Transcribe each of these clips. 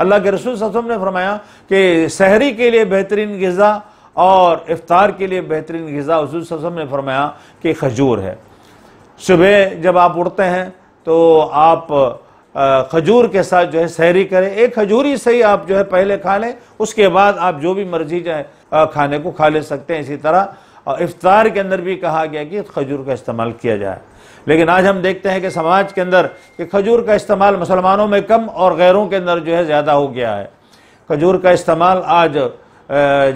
अल्लाह के रसूल ससम ने फरमाया कि शहरी के लिए बेहतरीन गज़ा और इफ्तार के लिए बेहतरीन गज़ा वसम ने फरमाया कि खजूर है सुबह जब आप उठते हैं तो आप खजूर के साथ जो है सहरी करें एक खजूर ही सही आप जो है पहले खा लें उसके बाद आप जो भी मर्जी जो खाने को खा ले सकते हैं इसी तरह और इफ्तार के अंदर भी कहा गया कि खजूर का इस्तेमाल किया जाए लेकिन आज हम देखते हैं कि समाज के अंदर कि खजूर का इस्तेमाल मुसलमानों में कम और गैरों के अंदर जो है ज़्यादा हो गया है खजूर का इस्तेमाल आज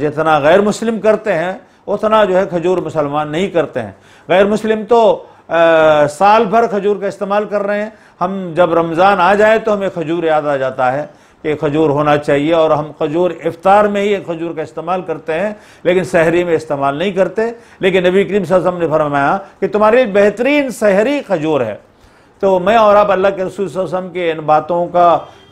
जितना गैर मुस्लिम करते हैं उतना जो है खजूर मुसलमान नहीं करते हैं गैर मुस्लिम तो आ, साल भर खजूर का इस्तेमाल कर रहे हैं हम जब रमज़ान आ जाए तो हमें खजूर याद आ जाता है ये खजूर होना चाहिए और हम खजूर इफ्तार में ही खजूर का इस्तेमाल करते हैं लेकिन सहरी में इस्तेमाल नहीं करते लेकिन नबी करीम वसल्लम ने फरमाया कि तुम्हारे लिए बेहतरीन सहरी खजूर है तो मैं और आप अल्लाह के रसूल वसम के इन बातों का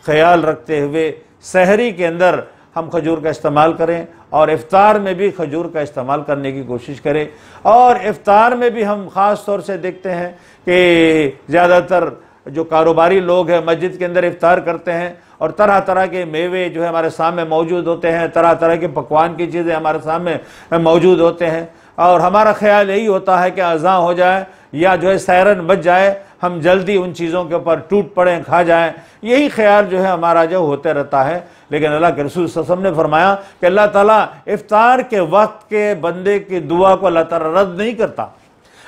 ख्याल रखते हुए सहरी के अंदर हम खजूर का इस्तेमाल करें और इफ़ार में भी खजूर का इस्तेमाल करने की कोशिश करें और इफ्तार में भी हम ख़ास तौर से देखते हैं कि ज़्यादातर जो कारोबारी लोग हैं मस्जिद के अंदर इफ़ार करते हैं और तरह तरह के मेवे जो है हमारे सामने मौजूद होते हैं तरह तरह के पकवान की चीज़ें हमारे सामने मौजूद होते हैं और हमारा ख्याल यही होता है कि अज़ा हो जाए या जो है सैरन बच जाए हम जल्दी उन चीज़ों के ऊपर टूट पड़ें खा जाएं यही ख्याल जो है हमारा जो होते रहता है लेकिन अल्लाह के रसूल ससम ने फरमाया कि अल्लाह ताला इफ्तार के वक्त के बंदे की दुआ को अल्लाह तला रद्द नहीं करता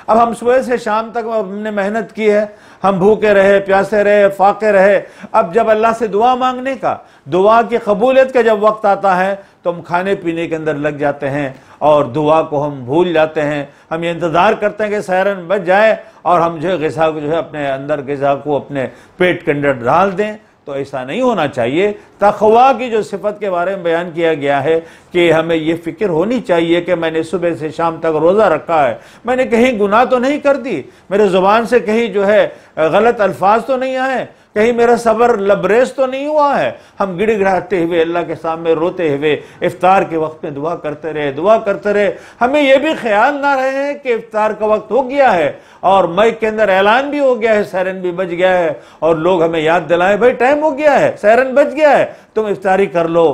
अब हम सुबह से शाम तक हमने मेहनत की है हम भूखे रहे प्यासे रहे फाके रहे अब जब अल्लाह से दुआ मांगने का दुआ की कबूलियत का जब वक्त आता है तो हम खाने पीने के अंदर लग जाते हैं और दुआ को हम भूल जाते हैं हम ये इंतज़ार करते हैं कि सैरन बच जाए और हम जो है गजा को जो है अपने अंदर गजा को अपने पेट के अंदर डाल दें तो ऐसा नहीं होना चाहिए तखवा की जो सिफत के बारे में बयान किया गया है कि हमें ये फिक्र होनी चाहिए कि मैंने सुबह से शाम तक रोज़ा रखा है मैंने कहीं गुनाह तो नहीं कर दी मेरे ज़ुबान से कहीं जो है गलत अल्फाज तो नहीं आए कहीं मेरा सबर लबरेज तो नहीं हुआ है हम गिड़गिड़ाते हुए अल्लाह के सामने रोते हुए इफ्तार के वक्त में दुआ करते रहे दुआ करते रहे हमें यह भी ख्याल ना रहे कि इफ्तार का वक्त हो गया है और मई के अंदर ऐलान भी हो गया है सैरन भी बच गया है और लोग हमें याद दिलाएं भाई टाइम हो गया है सैरन बच गया है तुम इफ्तारी कर लो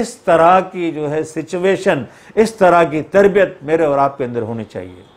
इस तरह की जो है सिचुएशन इस तरह की तरबियत मेरे और आपके अंदर होनी चाहिए